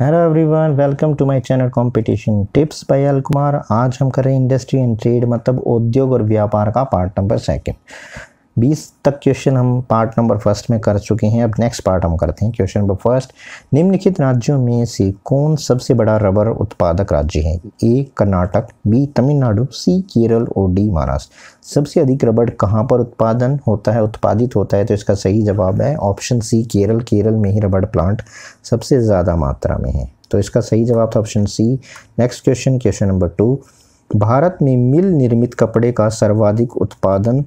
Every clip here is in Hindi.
hello everyone welcome to my channel competition tips by Kumar आज हम कर रहे हैं इंडस्ट्री एंड ट्रेड मतलब उद्योग और व्यापार का पार्ट नंबर सेकंड बीस तक क्वेश्चन हम पार्ट नंबर फर्स्ट में कर चुके हैं अब नेक्स्ट पार्ट हम करते हैं क्वेश्चन नंबर फर्स्ट निम्नलिखित राज्यों में से कौन सबसे बड़ा रबर उत्पादक राज्य है A Karnataka B Tamil Nadu C Kerala और डी महाराष्ट्र सबसे अधिक रबर कहाँ पर उत्पादन होता है उत्पादित होता है तो इसका सही जवाब है ऑप्शन सी केरल केरल में ही रबड़ प्लांट सबसे ज़्यादा मात्रा में है तो इसका सही जवाब था option C next question question number two Bharat में मिल निर्मित कपड़े का सर्वाधिक उत्पादन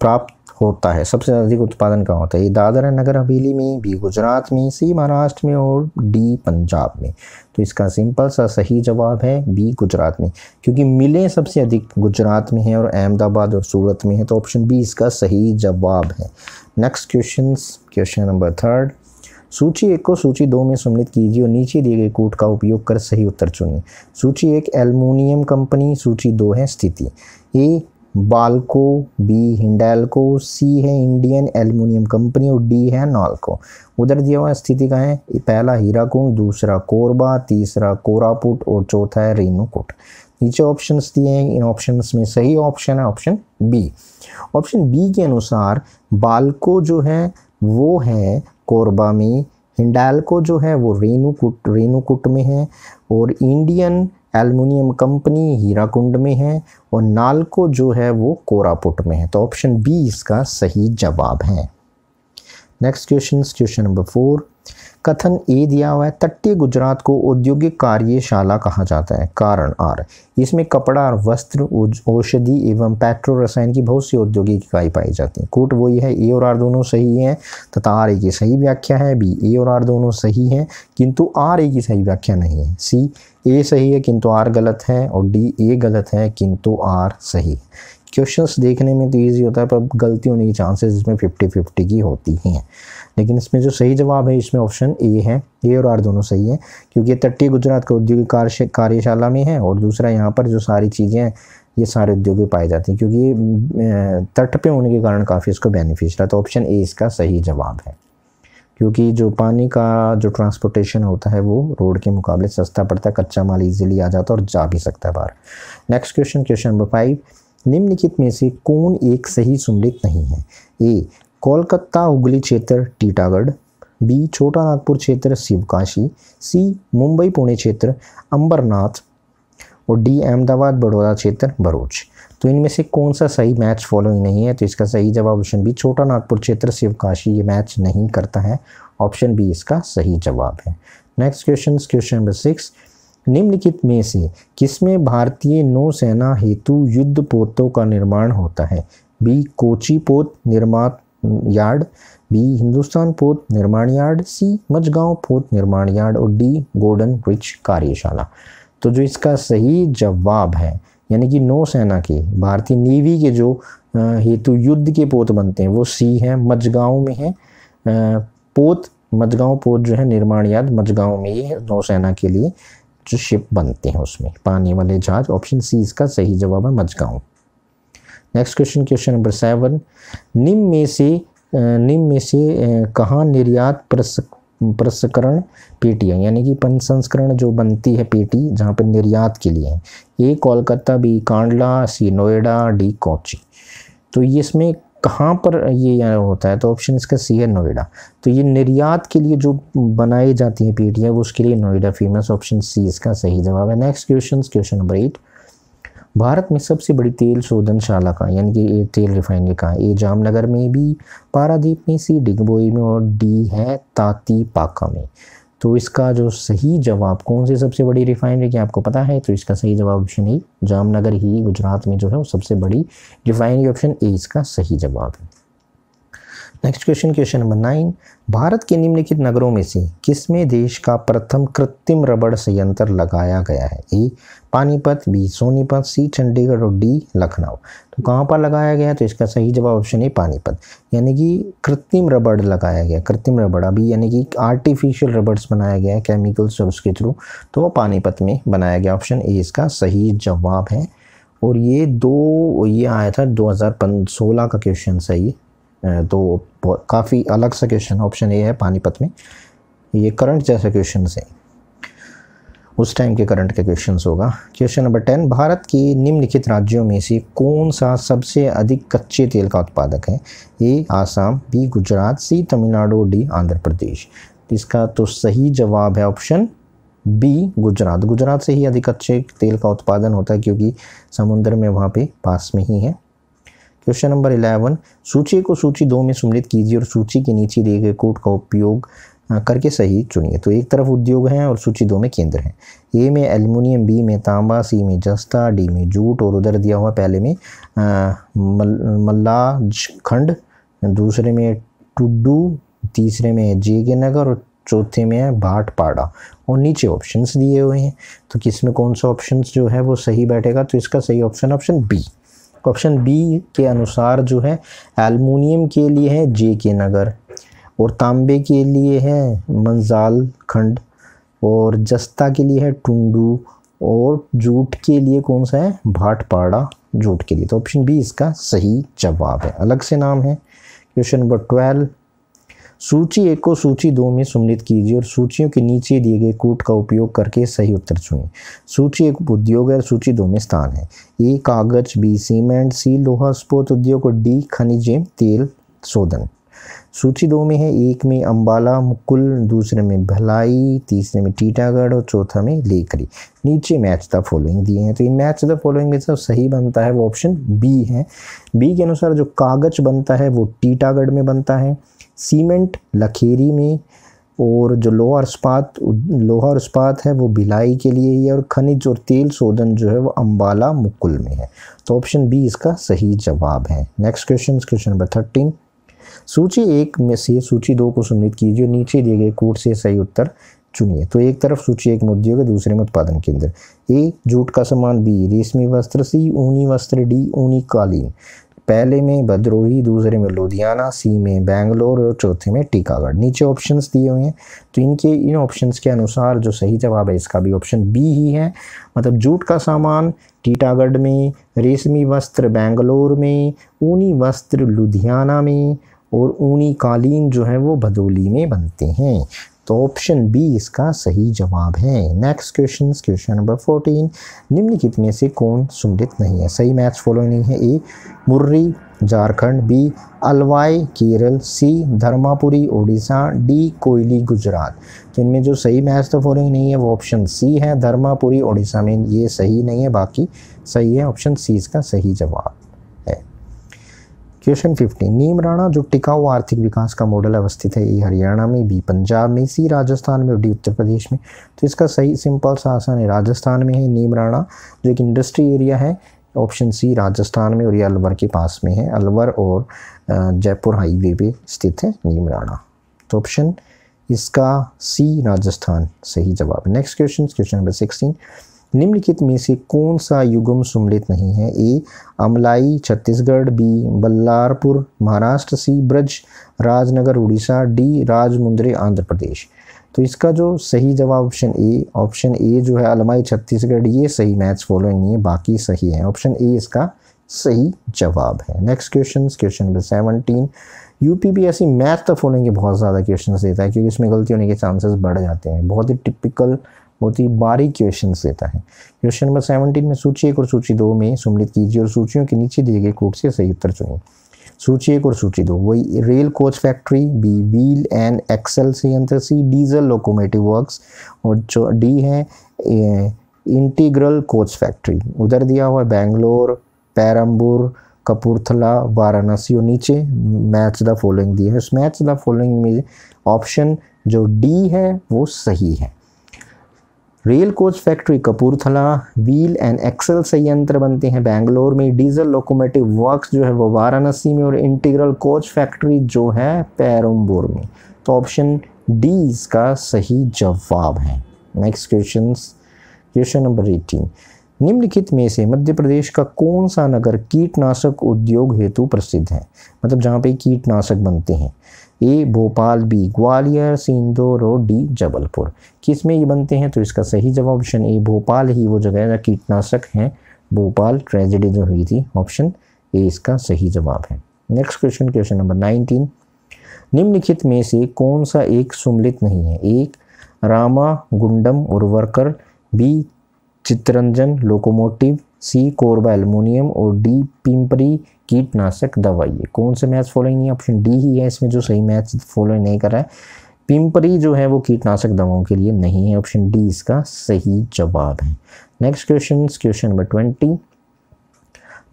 प्राप्त होता है सबसे अधिक उत्पादन कहाँ होता है ये दादर नगर हवेली में बी गुजरात में सी महाराष्ट्र में और डी पंजाब में तो इसका सिंपल सा सही जवाब है बी गुजरात में क्योंकि मिलें सबसे अधिक गुजरात में है और अहमदाबाद और सूरत में है तो ऑप्शन बी इसका सही जवाब है next question question number third सूची एक को सूची दो में सम्मिलित कीजिए और नीचे दिए गए कोट का उपयोग कर सही उत्तर चुनिए सूची एक एल्युमिनियम कंपनी सूची दो है स्थिति ए बाल्को बी हिंडेल्को सी है इंडियन एल्यूमिनियम कंपनी और डी है नालको उधर दिया हुआ स्थिति का है पहला हीराकुंड दूसरा कोरबा तीसरा कोरापुट और चौथा है रेणुकुट नीचे ऑप्शंस दिए हैं इन ऑप्शंस में सही ऑप्शन है ऑप्शन बी ऑप्शन बी के अनुसार बाल्को जो है वो है कोरबा में हिंडालको जो है वो रेणुकुट रेणुकुट में है और इंडियन एलमिनियम कंपनी हीराकुंड में है और नालको जो है वो कोरापुट में है तो ऑप्शन बी इसका सही जवाब है next question question number four कथन ए दिया हुआ है तटीय गुजरात को औद्योगिक कार्यशाला कहा जाता है कारण आर इसमें कपड़ा और वस्त्र औषधि एवं पेट्रो रसायन की बहुत सी औद्योगिक इकाई पाई जाती है कोट वही है ए और आर दोनों सही हैं तथा आर ए की सही व्याख्या है बी ए और आर दोनों सही हैं किंतु आर ए की सही व्याख्या नहीं है सी ए सही है किंतु आर गलत है और डी ए गलत है किंतु आर सही है क्वेश्चंस देखने में तो ईजी होता है पर गलती होने की चांसेस इसमें फिफ्टी फिफ्टी की होती ही हैं लेकिन इसमें जो सही जवाब है इसमें ऑप्शन ए है ए और आर दोनों सही है क्योंकि तटीय गुजरात के औद्योगिक कार्यशाला में है और दूसरा यहाँ पर जो सारी चीज़ें हैं ये सारे उद्योग पाए जाते हैं क्योंकि तट पे होने के कारण काफ़ी इसको बेनिफिशियल रहा तो ऑप्शन ए इसका सही जवाब है क्योंकि जो पानी का जो ट्रांसपोर्टेशन होता है वो रोड के मुकाबले सस्ता पड़ता है कच्चा माल इजीली आ जाता है और जा भी सकता है बाहर next question question number five निम्नलिखित में से कौन एक सही सम्मिलित नहीं है ए कोलकाता हुगली क्षेत्र टीटागढ़ बी छोटा नागपुर क्षेत्र शिवकाशी सी मुंबई पुणे क्षेत्र अंबरनाथ और डी अहमदाबाद बड़ौदा क्षेत्र भरूच तो इनमें से कौन सा सही मैच फॉलोइंग नहीं है तो इसका सही जवाब ऑप्शन बी छोटा नागपुर क्षेत्र शिवकाशी ये मैच नहीं करता है ऑप्शन बी इसका सही जवाब है next question question number six निम्नलिखित में से किसमें भारतीय नौसेना हेतु युद्ध पोतों का निर्माण होता है बी कोची पोत निर्माण यार्ड बी हिंदुस्तान पोत निर्माण यार्ड सी मजगांव पोत निर्माण यार्ड और डी गोल्डन ब्रिज कार्यशाला तो जो इसका सही जवाब है यानी कि नौसेना के भारतीय नेवी के जो हेतु युद्ध के पोत बनते हैं वो सी है मजगांव में है पोत मजगांव पोत जो है निर्माण यार्ड मजगांव में ही नौसेना के लिए जो शिप बनते हैं उसमें पानी वाले जहाज ऑप्शन सी इसका सही जवाब है Mazagon next question question number seven निम में से निम में से कहाँ निर्यात प्रसंस्करण पेटियाँ यानी कि संस्करण जो बनती है पेटी जहाँ पर निर्यात के लिए है A Kolkata B Kandla C Noida D Kochi तो ये इसमें कहाँ पर ये होता है तो ऑप्शन इसका सी है नोएडा तो ये निर्यात के लिए जो बनाई जाती है पीटीआई वो उसके लिए नोएडा फेमस ऑप्शन सी इसका सही जवाब है next question question number eight Bharat में सबसे बड़ी तेल शोधनशाला का यानी कि तेल रिफाइनरी का ए जामनगर में भी पारादीप में सी डिगबोई में और डी है ताती पाका में तो इसका जो सही जवाब कौन सी सबसे बड़ी रिफाइनरी क्या आपको पता है तो इसका सही जवाब ऑप्शन ए जामनगर ही गुजरात में जो है वो सबसे बड़ी रिफाइनरी ऑप्शन ए इसका सही जवाब है next question question number nine Bharat के निम्नलिखित नगरों में से किसमें देश का प्रथम कृत्रिम रबड़ संयंत्र लगाया गया है A Panipat B Sonipat C Chandigarh और डी लखनऊ तो कहाँ पर लगाया गया तो इसका सही जवाब ऑप्शन ए पानीपत यानी कि कृत्रिम रबड़ लगाया गया कृत्रिम रबड़ अभी यानी कि आर्टिफिशियल रबड़स बनाया गया है केमिकल्स और उसके थ्रू तो वो पानीपत में बनाया गया ऑप्शन ए इसका सही जवाब है और ये दो ये आया था दो हज़ार का क्वेश्चन सही तो काफ़ी अलग सा क्वेश्चन ऑप्शन ए है पानीपत में ये करंट जैसे क्वेश्चन है उस टाइम के करंट के क्वेश्चन होगा क्वेश्चन नंबर टेन भारत की निम्नलिखित राज्यों में से कौन सा सबसे अधिक कच्चे तेल का उत्पादक है A Assam B Gujarat C Tamil Nadu D Andhra Pradesh इसका तो सही जवाब है ऑप्शन बी गुजरात गुजरात से ही अधिक अच्छे तेल का उत्पादन होता है क्योंकि समुद्र में वहाँ पे पास में ही है क्वेश्चन नंबर इलेवन सूची को सूची दो में सुमिलित कीजिए और सूची के नीचे दिए गए कोट का उपयोग करके सही चुनिए तो एक तरफ उद्योग हैं और सूची दो में केंद्र हैं ए में एल्युमिनियम बी में तांबा सी में जस्ता डी में जूट और उधर दिया हुआ पहले में मल्लाज खंड दूसरे में टुड्डू तीसरे में जे के नगर और चौथे में है भाटपाड़ा और नीचे ऑप्शंस दिए हुए हैं तो किस में कौन सा ऑप्शंस जो है वो सही बैठेगा तो इसका सही option option B option B के अनुसार जो है एलमोनियम के लिए है जे के नगर और तांबे के लिए है मंजाल खंड और जस्ता के लिए है टुंडू और जूट के लिए कौन सा है भाटपाड़ा जूट के लिए तो ऑप्शन बी इसका सही जवाब है अलग से नाम है क्वेश्चन नंबर ट्वेल्व सूची एक को सूची दो में सम्मिलित कीजिए और सूचियों के नीचे दिए गए कूट का उपयोग करके सही उत्तर चुनें सूची एक उद्योग है और सूची दो में स्थान है ए कागज बी सीमेंट सी लोहा स्पोत उद्योग और डी खनिज तेल शोधन सूची दो में है एक में अंबाला मुकुल दूसरे में भलाई तीसरे में टीटागढ़ और चौथा में लेकरी नीचे मैच द फॉलोइंग दिए हैं तो इन मैच द फॉलोइंग में सब सही बनता है वो ऑप्शन बी है बी के अनुसार जो कागज बनता है वो टीटागढ़ में बनता है सीमेंट लखेरी में और जो लोहा और इस्पात लोहा और इस्पात है वो बिलाई के लिए ही है और खनिज और तेल शोधन जो है वो अम्बाला मुकुल में है तो ऑप्शन बी इसका सही जवाब है next question question number thirteen सूची एक में से सूची दो को सुमित कीजिए नीचे दिए गए कोट से सही उत्तर चुनिए तो एक तरफ सूची एक में उद्योग दूसरे में उत्पादन केंद्र ए जूट का सामान बी रेशमी वस्त्र सी ऊनी वस्त्र डी ऊनी कालीन पहले में भद्रोही दूसरे में लुधियाना सी में बेंगलोर और चौथे में टीकागढ़ नीचे ऑप्शंस दिए हुए हैं तो इनके इन ऑप्शंस के अनुसार जो सही जवाब है इसका भी ऑप्शन बी ही है मतलब जूट का सामान टीटागढ़ में रेशमी वस्त्र बेंगलोर में ऊनी वस्त्र लुधियाना में और ऊनी कालीन जो है वो भदोली में बनते हैं तो ऑप्शन बी इसका सही जवाब है next question question number fourteen निम्नलिखित में से कौन सुमलित नहीं है सही मैच फॉलोइंग नहीं है A Muri Jharkhand B Alwaye Kerala C Dharmapuri Orissa D Koyali Gujarat तो इनमें जो सही मैच तो फॉलोइंग नहीं है वो ऑप्शन सी है धर्मापुरी उड़ीसा में ये सही नहीं है बाकी सही है ऑप्शन सी इसका सही जवाब क्वेश्चन फिफ्टीन नीम राणा जो टिकाऊ आर्थिक विकास का मॉडल अवस्थित है ये हरियाणा में बी पंजाब में सी राजस्थान में और डी उत्तर प्रदेश में तो इसका सही सिंपल सा आसान है राजस्थान में है नीम राणा जो एक इंडस्ट्री एरिया है ऑप्शन सी राजस्थान में और ये अलवर के पास में है अलवर और जयपुर हाईवे पे स्थित है नीम राणा तो ऑप्शन इसका सी राजस्थान सही जवाब next question question number sixteen निम्नलिखित में से कौन सा युगम सुमलित नहीं है A Amlai Chhattisgarh B Ballarpur Maharashtra C Brajrajnagar Orissa D Rajahmundry Andhra Pradesh तो इसका जो सही जवाब ऑप्शन ए ऑप्शन ए जो है अलमाई छत्तीसगढ़ ये सही मैच फॉलोइंग नहीं है बाकी सही है ऑप्शन ए इसका सही जवाब है next question question number seventeen यूपी एस ऐसी मैथ तो फॉलोइंग के बहुत ज़्यादा क्वेश्चन देता है क्योंकि इसमें गलती होने के चांसेस बढ़ जाते हैं बहुत ही टिपिकल बहुत ही बारीक क्वेश्चन देता है क्वेश्चन नंबर सेवनटीन में सूची एक और सूची दो में सम्मिलित कीजिए और सूचियों के नीचे दिए गए कोड से सही उत्तर चुनिए सूची एक और सूची दो वही rail coach factory B wheel and axle संयंत्र सी डीजल लोकोमेटिव वर्क्स और जो डी है इंटीग्रल कोच फैक्ट्री उधर दिया हुआ बेंगलोर पैरम्बुर कपूरथला वाराणसी और नीचे मैच द फॉलोइंग दिया है उस मैच द फॉलोइंग में ऑप्शन जो डी है वो सही है rail coach factory Kapurthala wheel and axle संयंत्र बनते हैं बेंगलोर में डीजल लोकोमेटिव वर्क्स जो है वो वाराणसी में और इंटीग्रल कोच फैक्ट्री जो है पैरम्बोर में तो ऑप्शन डी इसका सही जवाब है next question question number eighteen निम्नलिखित में से मध्य प्रदेश का कौन सा नगर कीटनाशक उद्योग हेतु प्रसिद्ध है मतलब जहाँ पे कीटनाशक बनते हैं A Bhopal B Gwalior C Indore और डी जबलपुर किस में ये बनते हैं तो इसका सही जवाब ऑप्शन ए भोपाल ही वो जगह है जहाँ कीटनाशक हैं भोपाल ट्रेजिडी जो हुई थी ऑप्शन ए इसका सही जवाब है next question question number nineteen निम्नलिखित में से कौन सा एक सुमलित नहीं है एक रामा गुंडम उर्वरकर B Chittaranjan locomotive C Korba aluminium और डी पिंपरी कीटनाशक दवाई है कौन से मैच फॉलोइंग नहीं ऑप्शन डी ही है इसमें जो सही मैच फॉलोइंग नहीं कर रहा है पिंपरी जो है वो कीटनाशक दवाओं के लिए नहीं है ऑप्शन डी इसका सही जवाब है next question question number twenty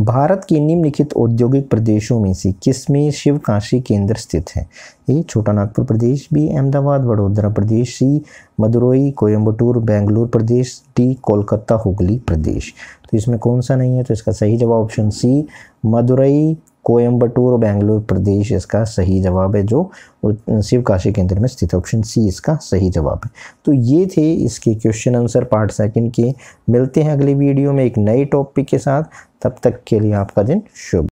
Bharat के निम्नलिखित औद्योगिक प्रदेशों में से किस में शिव काशी केंद्र स्थित है ए छोटा नागपुर प्रदेश बी अहमदाबाद वडोदरा प्रदेश सी मदुरई कोयम्बटूर बेंगलुरु प्रदेश डी कोलकाता हुगली प्रदेश तो इसमें कौन सा नहीं है तो इसका सही जवाब ऑप्शन सी मदुरई कोयम्बटूर और बेंगलुरु प्रदेश इसका सही जवाब है जो शिव काशी केंद्र में स्थित ऑप्शन सी इसका सही जवाब है तो ये थे इसके क्वेश्चन आंसर पार्ट सेकंड के मिलते हैं अगली वीडियो में एक नए टॉपिक के साथ तब तक के लिए आपका दिन शुभ